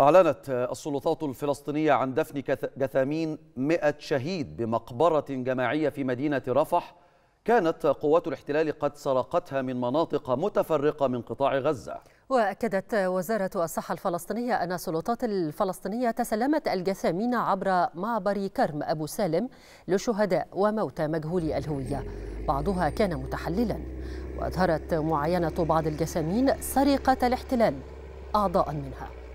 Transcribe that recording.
أعلنت السلطات الفلسطينية عن دفن جثامين 100 شهيد بمقبرة جماعية في مدينة رفح كانت قوات الاحتلال قد سرقتها من مناطق متفرقة من قطاع غزة وأكدت وزارة الصحة الفلسطينية أن السلطات الفلسطينية تسلمت الجثامين عبر معبر كرم أبو سالم لشهداء وموتى مجهولي الهوية بعضها كان متحللا وأظهرت معاينة بعض الجثامين سرقة الاحتلال أعضاء منها